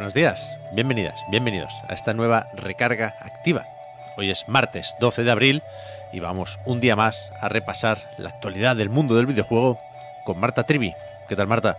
Buenos días, bienvenidas, bienvenidos a esta nueva recarga activa. Hoy es martes 12 de abril y vamos un día más a repasar la actualidad del mundo del videojuego con Marta Trivi. ¿Qué tal, Marta?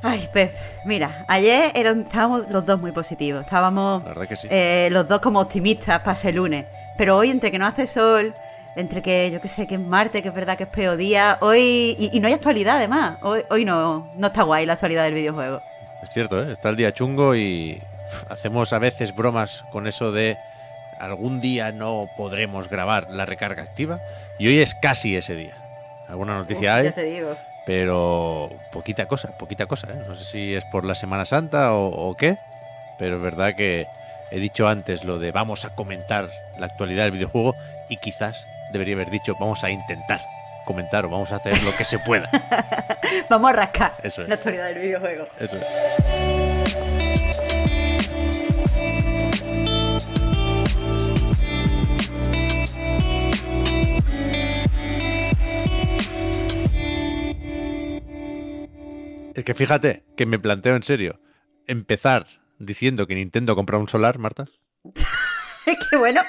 Ay, Pep, mira, ayer estábamos los dos muy positivos, estábamos eh, los dos como optimistas para ese lunes, pero hoy entre que no hace sol, entre que yo que sé que es martes, que es verdad que es peor día, hoy y, no hay actualidad además, hoy, hoy no, no está guay la actualidad del videojuego. Es cierto, ¿eh? está el día chungo y hacemos a veces bromas con eso de algún día no podremos grabar la recarga activa. Y hoy es casi ese día. ¿Alguna noticia hay? Ya te digo. Pero poquita cosa, poquita cosa. ¿eh? No sé si es por la Semana Santa o, o qué, pero es verdad que he dicho antes lo de vamos a comentar la actualidad del videojuego y quizás debería haber dicho vamos a intentar comentar o vamos a hacer lo que se pueda. vamos a rascar Eso la actualidad del videojuego. Eso es. Es que fíjate que me planteo en serio empezar diciendo que Nintendo compra un solar, Marta. que bueno,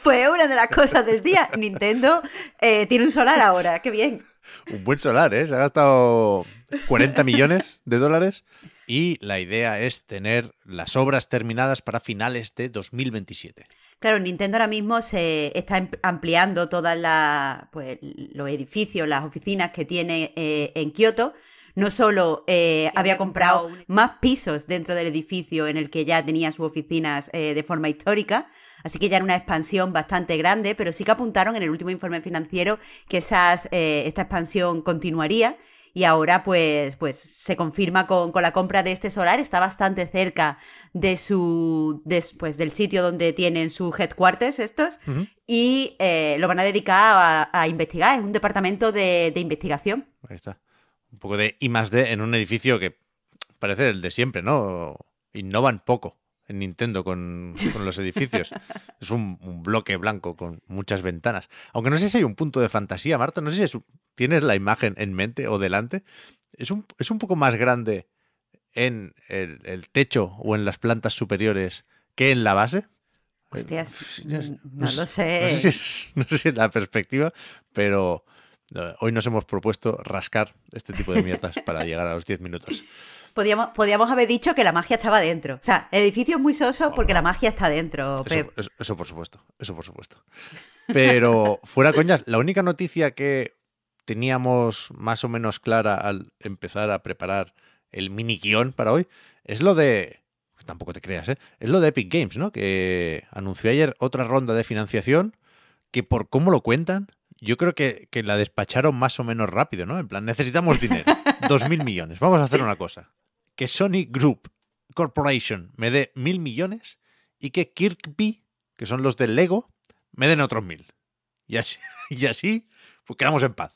fue, una de las cosas del día. Nintendo eh, tiene un solar ahora, qué bien. Un buen solar, ¿eh? Se ha gastado 40 millones de dólares y la idea es tener las obras terminadas para finales de 2027. Claro, Nintendo ahora mismo se está em-, ampliando todos pues, los edificios, las oficinas que tiene eh, en Kioto, no solo eh, había comprado más pisos dentro del edificio en el que ya tenía sus oficinas eh, de forma histórica, así que ya era una expansión bastante grande, pero sí que apuntaron en el último informe financiero que esas, eh, esta expansión continuaría y ahora pues, pues se confirma con, la compra de este solar, está bastante cerca de su, después del sitio donde tienen sus headquarters estos y lo van a dedicar a, investigar, es un departamento de, de investigación. Ahí está un poco de I más D en un edificio que parece el de siempre, ¿no? Innovan poco en Nintendo con, los edificios. es un, bloque blanco con muchas ventanas. Aunque no sé si hay un punto de fantasía, Marta, no sé si tienes la imagen en mente o delante. Es un, poco más grande en el, techo o en las plantas superiores que en la base. Eh, no, lo sé. No sé, la perspectiva, pero eh, hoy nos hemos propuesto rascar este tipo de mierdas para llegar a los 10 minutos. Podíamos, haber dicho que la magia estaba dentro. O sea, el edificio es muy soso porque la magia está dentro. Eso, por supuesto, eso por supuesto. Pero fuera coñas, la única noticia que teníamos más o menos clara al empezar a preparar el mini guión para hoy es lo de... Tampoco te creas, ¿eh? Es lo de Epic Games, ¿no? Que anunció ayer otra ronda de financiación que por cómo lo cuentan yo creo que, la despacharon más o menos rápido, ¿no? En plan, necesitamos dinero, dos mil millones. Vamos a hacer una cosa. Que Sony Group Corporation me dé mil millones y que Kirkby, que son los del Lego, me den otros mil. Y así, y así pues quedamos en paz.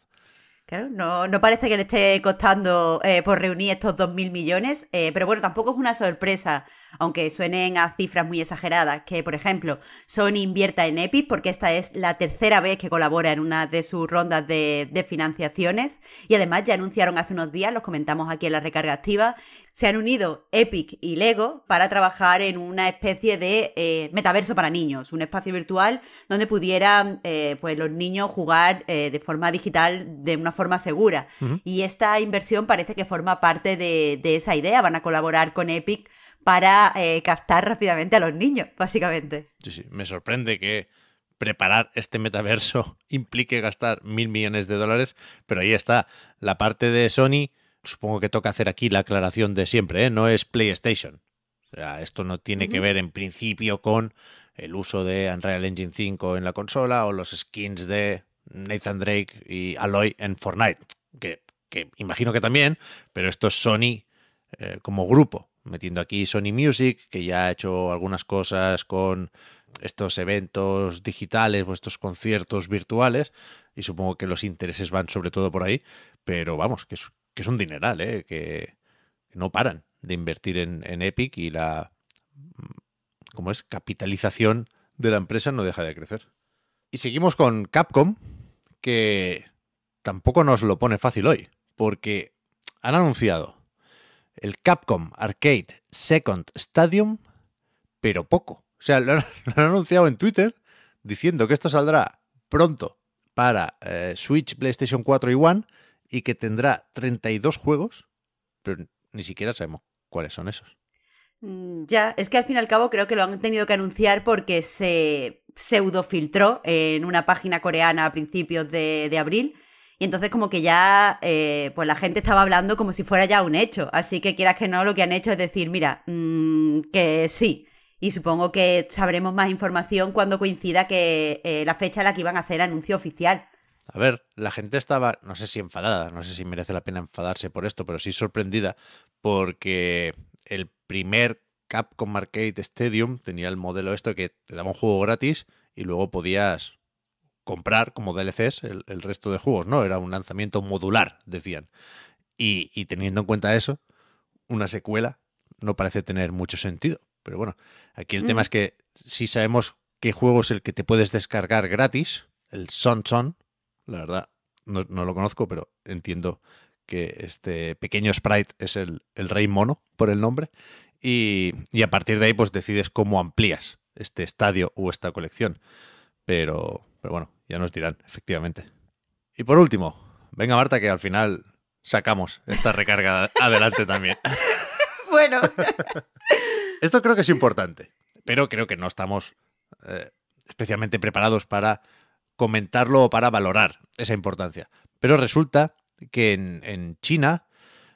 Claro, no, parece que le esté costando eh, por reunir estos 2.000 millones, eh, pero bueno, tampoco es una sorpresa, aunque suenen a cifras muy exageradas, que por ejemplo Sony invierta en Epic, porque esta es la tercera vez que colabora en una de sus rondas de, financiaciones, y además ya anunciaron hace unos días, los comentamos aquí en la recarga activa, se han unido Epic y Lego para trabajar en una especie de eh, metaverso para niños, un espacio virtual donde pudieran pues, los niños jugar de forma digital de una forma forma segura. Y esta inversión parece que forma parte de, esa idea. Van a colaborar con Epic para eh, captar rápidamente a los niños, básicamente. me sorprende que preparar este metaverso implique gastar mil millones de dólares, pero ahí está la parte de Sony. Supongo que toca hacer aquí la aclaración de siempre, ¿eh? no es PlayStation. O sea, esto no tiene que ver en principio con el uso de Unreal Engine 5 en la consola o los skins de Nathan Drake y Aloy en Fortnite, que, que imagino que también, pero esto es Sony eh, como grupo, metiendo aquí Sony Music, que ya ha hecho algunas cosas con estos eventos digitales o estos conciertos virtuales, y supongo que los intereses van sobre todo por ahí, pero vamos, que es, un dineral, ¿eh? que no paran de invertir en, Epic y la ¿cómo es? capitalización de la empresa no deja de crecer. Y seguimos con Capcom, que tampoco nos lo pone fácil hoy, porque han anunciado el Capcom Arcade Second Stadium, pero poco. O sea, lo han, anunciado en Twitter diciendo que esto saldrá pronto para eh, Switch, PlayStation 4 y One y que tendrá 32 juegos, pero ni siquiera sabemos cuáles son esos. Mm, ya, es que al fin y al cabo creo que lo han tenido que anunciar porque se pseudo filtró en una página coreana a principios de, abril. Y entonces como que ya eh, pues la gente estaba hablando como si fuera ya un hecho. Así que quieras que no, lo que han hecho es decir, mira, mm, que sí. Y supongo que sabremos más información cuando coincida que eh, la fecha en la que iban a hacer anuncio oficial. A ver, la gente estaba, no sé si enfadada, no sé si merece la pena enfadarse por esto, pero sí sorprendida porque el primer Capcom Market Stadium tenía el modelo esto que te daba un juego gratis y luego podías comprar como DLCs el, resto de juegos, ¿no? Era un lanzamiento modular, decían. Y, teniendo en cuenta eso, una secuela no parece tener mucho sentido. Pero bueno, aquí el tema mm. es que si sabemos qué juego es el que te puedes descargar gratis, el Son Son, la verdad, no, lo conozco, pero entiendo que este pequeño sprite es el, rey mono por el nombre y, a partir de ahí pues decides cómo amplías este estadio o esta colección. Pero, pero bueno, ya nos dirán, efectivamente. Y por último, venga Marta, que al final sacamos esta recarga adelante también. bueno. Esto creo que es importante, pero creo que no estamos eh, especialmente preparados para comentarlo o para valorar esa importancia. Pero resulta que en, China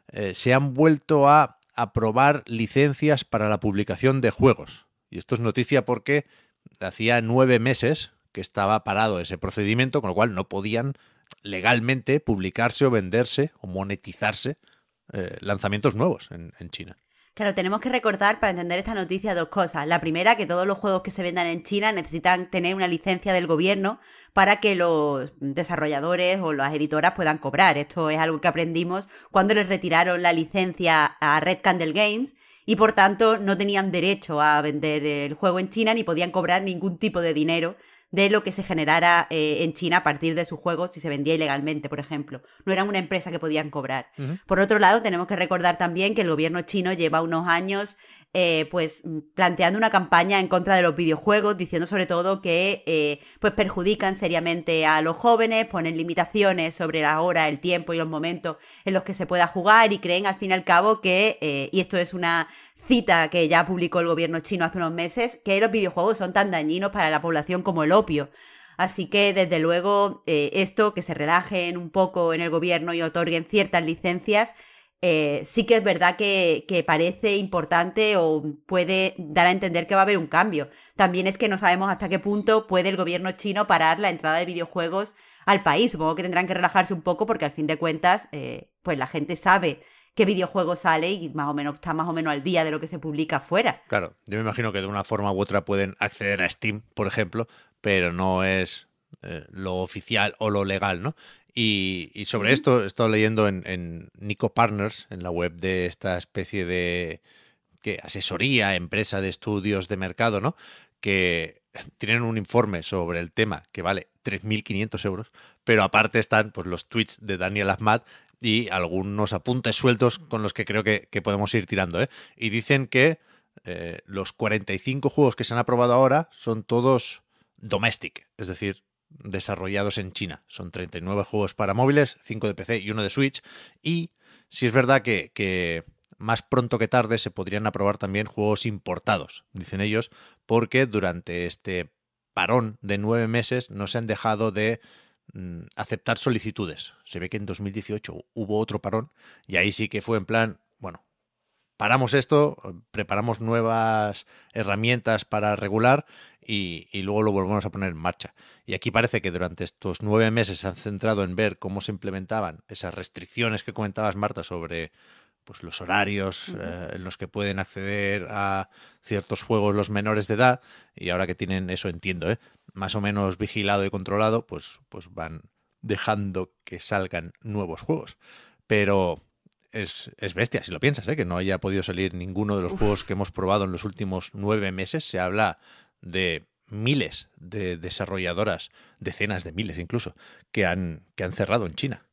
eh, se han vuelto a aprobar licencias para la publicación de juegos. Y esto es noticia porque hacía nueve meses que estaba parado ese procedimiento, con lo cual no podían legalmente publicarse o venderse o monetizarse eh, lanzamientos nuevos en China. Claro, tenemos que recordar para entender esta noticia dos cosas. La primera, que todos los juegos que se vendan en China necesitan tener una licencia del gobierno para que los desarrolladores o las editoras puedan cobrar. Esto es algo que aprendimos cuando les retiraron la licencia a Red Candle Games y por tanto no tenían derecho a vender el juego en China ni podían cobrar ningún tipo de dinero de lo que se generara eh, en China a partir de sus juegos si se vendía ilegalmente, por ejemplo. No eran una empresa que podían cobrar. Por otro lado, tenemos que recordar también que el gobierno chino lleva unos años eh, pues planteando una campaña en contra de los videojuegos, diciendo sobre todo que eh, pues perjudican seriamente a los jóvenes, ponen limitaciones sobre la hora, el tiempo y los momentos en los que se pueda jugar y creen al fin y al cabo que, y esto es una cita que ya publicó el gobierno chino hace unos meses, que los videojuegos son tan dañinos para la población como el opio. Así que, desde luego, eh, esto, que se relajen un poco en el gobierno y otorguen ciertas licencias, eh, sí que es verdad que, parece importante o puede dar a entender que va a haber un cambio. También es que no sabemos hasta qué punto puede el gobierno chino parar la entrada de videojuegos al país. Supongo que tendrán que relajarse un poco porque al fin de cuentas, eh, pues la gente sabe qué videojuego sale y más o menos está más o menos al día de lo que se publica afuera. Claro, yo me imagino que de una forma u otra pueden acceder a Steam, por ejemplo, pero no es eh, lo oficial o lo legal, ¿no? Y, sobre esto he estado leyendo en, Nico Partners, en la web de esta especie de asesoría, empresa de estudios de mercado, ¿no? Que tienen un informe sobre el tema que vale 3.500 euros, pero aparte están pues, los tweets de Daniel Ahmad y algunos apuntes sueltos con los que creo que, podemos ir tirando. ¿eh? Y dicen que eh, los 45 juegos que se han aprobado ahora son todos domestic, es decir, desarrollados en China. Son 39 juegos para móviles, 5 de PC y uno de Switch. Y si es verdad que, que más pronto que tarde se podrían aprobar también juegos importados, dicen ellos, porque durante este parón de nueve meses no se han dejado de Mm, aceptar solicitudes. Se ve que en 2018 hubo otro parón y ahí sí que fue en plan, bueno, paramos esto, preparamos nuevas herramientas para regular y, luego lo volvemos a poner en marcha. Y aquí parece que durante estos nueve meses se han centrado en ver cómo se implementaban esas restricciones que comentabas, Marta, sobre pues los horarios eh, en los que pueden acceder a ciertos juegos los menores de edad y ahora que tienen eso entiendo, ¿eh? más o menos vigilado y controlado, pues, pues van dejando que salgan nuevos juegos. Pero es, bestia si lo piensas, ¿eh? que no haya podido salir ninguno de los juegos que hemos probado en los últimos nueve meses. Se habla de miles de desarrolladoras, decenas de miles incluso, que han, que han cerrado en China.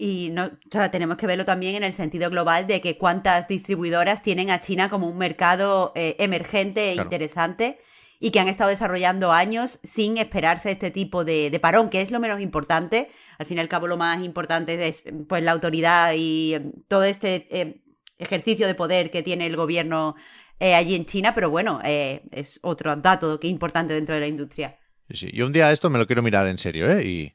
Y no, tenemos que verlo también en el sentido global de que cuántas distribuidoras tienen a China como un mercado eh, emergente e interesante y que han estado desarrollando años sin esperarse este tipo de, parón, que es lo menos importante. Al fin y al cabo, lo más importante es pues, la autoridad y em, todo este em, ejercicio de poder que tiene el gobierno eh, allí en China, pero bueno, eh, es otro dato que es importante dentro de la industria. Sí, sí. un día esto me lo quiero mirar en serio, ¿eh? Y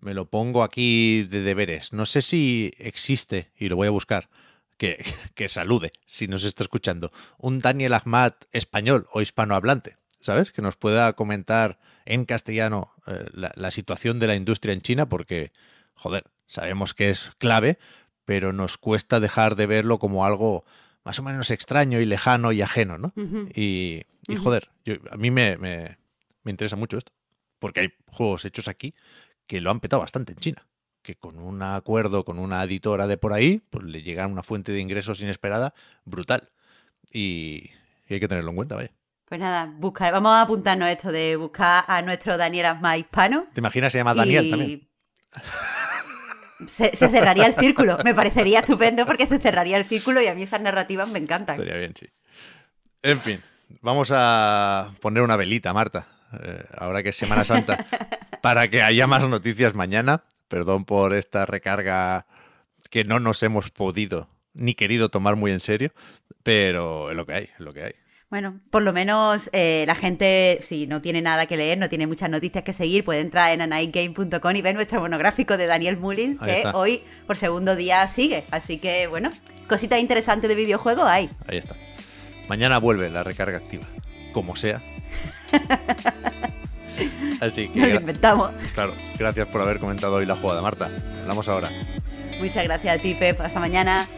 me lo pongo aquí de deberes. No sé si existe, y lo voy a buscar, que, salude, si nos está escuchando, un Daniel Ahmad español o hispanohablante, ¿sabes? Que nos pueda comentar en castellano eh, la, situación de la industria en China, porque, joder, sabemos que es clave, pero nos cuesta dejar de verlo como algo más o menos extraño y lejano y ajeno, ¿no? y, joder, yo, a mí me, me, me interesa mucho esto, porque hay juegos hechos aquí que lo han petado bastante en China, que con un acuerdo con una editora de por ahí, pues le llega una fuente de ingresos inesperada brutal. Y, hay que tenerlo en cuenta, vaya. Pues nada, vamos a apuntarnos esto de buscar a nuestro Daniel Asma hispano. ¿Te imaginas? Se llama Daniel también. Se, se, cerraría el círculo. Me parecería estupendo porque se cerraría el círculo y a mí esas narrativas me encantan. Estaría bien, sí. En fin, vamos a poner una velita, Marta, eh, ahora que es Semana Santa, para que haya más noticias mañana. Perdón por esta recarga que no nos hemos podido ni querido tomar muy en serio, pero es lo que hay, es lo que hay. Bueno, por lo menos eh, la gente, si no tiene nada que leer, no tiene muchas noticias que seguir, puede entrar en anightgame.com y ver nuestro monográfico de Daniel Mullins, que hoy por segundo día sigue. Así que, bueno, cositas interesantes de videojuegos hay. Ahí está. Mañana vuelve la recarga activa, como sea, Así que. lo inventamos. Claro, gracias por haber comentado hoy la jugada, Marta. Hablamos ahora. Muchas gracias a ti, Pep. Hasta mañana.